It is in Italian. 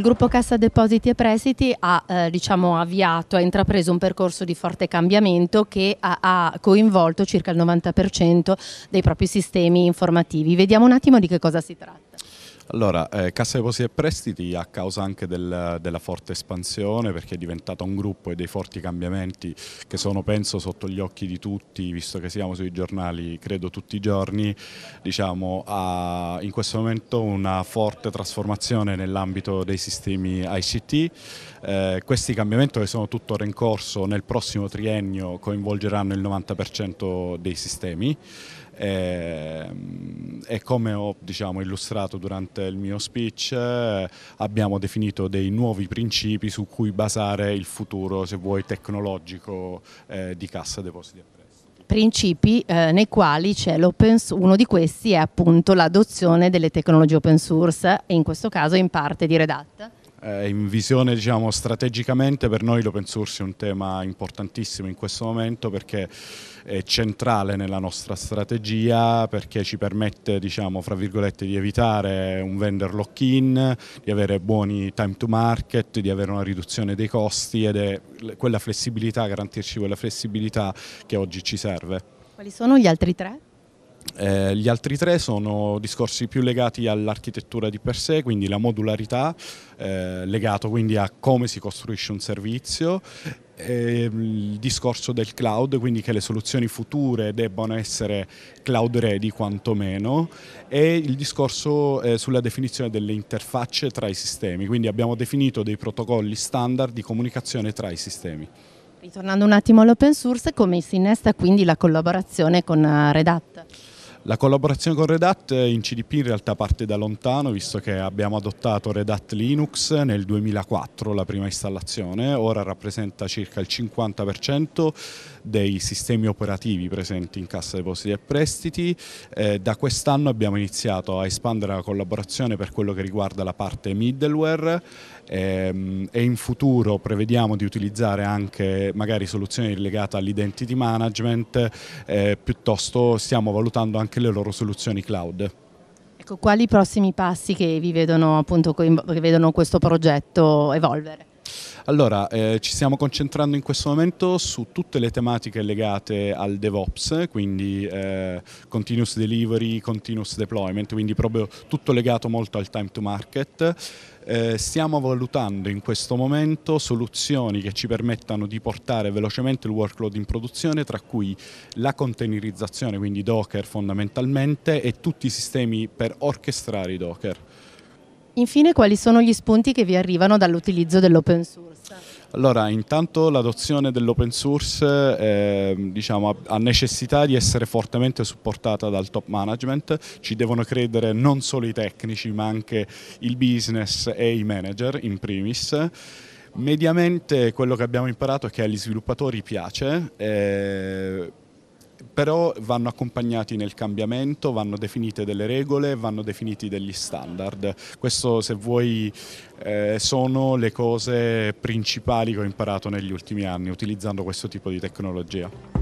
Il gruppo Cassa Depositi e Prestiti ha eh, diciamo, avviato, ha intrapreso un percorso di forte cambiamento che ha, ha coinvolto circa il 90% dei propri sistemi informativi. Vediamo un attimo di che cosa si tratta. Allora, eh, Cassa Depositi e Prestiti a causa anche del, della forte espansione perché è diventata un gruppo e dei forti cambiamenti che sono penso sotto gli occhi di tutti, visto che siamo sui giornali credo tutti i giorni, diciamo, ha in questo momento una forte trasformazione nell'ambito dei sistemi ICT. Eh, questi cambiamenti che sono tuttora in corso nel prossimo triennio coinvolgeranno il 90% dei sistemi. Eh, e come ho diciamo, illustrato durante il mio speech eh, abbiamo definito dei nuovi principi su cui basare il futuro, se vuoi, tecnologico eh, di Cassa Depositi e Prestiti principi eh, nei quali c'è l'open source, uno di questi è appunto l'adozione delle tecnologie open source e in questo caso in parte di Red Hat eh, in visione diciamo, strategicamente per noi l'open source è un tema importantissimo in questo momento perché è centrale nella nostra strategia perché ci permette diciamo, di evitare un vendor lock-in, di avere buoni time to market, di avere una riduzione dei costi ed è quella flessibilità, garantirci quella flessibilità che oggi ci serve. Quali sono gli altri tre? Eh, gli altri tre sono discorsi più legati all'architettura di per sé, quindi la modularità, eh, legato quindi a come si costruisce un servizio, ehm, il discorso del cloud, quindi che le soluzioni future debbano essere cloud ready quantomeno, e il discorso eh, sulla definizione delle interfacce tra i sistemi, quindi abbiamo definito dei protocolli standard di comunicazione tra i sistemi. Ritornando un attimo all'open source, come si innesta quindi la collaborazione con eh, Red Hat? La collaborazione con Red Hat eh, in CDP in realtà parte da lontano, visto che abbiamo adottato Red Hat Linux nel 2004, la prima installazione, ora rappresenta circa il 50% dei sistemi operativi presenti in Cassa Depositi e Prestiti. Eh, da quest'anno abbiamo iniziato a espandere la collaborazione per quello che riguarda la parte middleware ehm, e in futuro prevediamo di utilizzare anche magari soluzioni legate all'identity management, eh, piuttosto stiamo valutando anche anche le loro soluzioni cloud. Ecco, quali i prossimi passi che vi vedono, appunto, che vedono questo progetto evolvere? Allora, eh, ci stiamo concentrando in questo momento su tutte le tematiche legate al DevOps, quindi eh, continuous delivery, continuous deployment, quindi proprio tutto legato molto al time to market. Eh, stiamo valutando in questo momento soluzioni che ci permettano di portare velocemente il workload in produzione, tra cui la containerizzazione, quindi Docker fondamentalmente, e tutti i sistemi per orchestrare i Docker. Infine, quali sono gli spunti che vi arrivano dall'utilizzo dell'open source? Allora, intanto l'adozione dell'open source eh, diciamo, ha necessità di essere fortemente supportata dal top management, ci devono credere non solo i tecnici ma anche il business e i manager in primis. Mediamente quello che abbiamo imparato è che agli sviluppatori piace, eh, però vanno accompagnati nel cambiamento, vanno definite delle regole, vanno definiti degli standard. Questo se vuoi eh, sono le cose principali che ho imparato negli ultimi anni utilizzando questo tipo di tecnologia.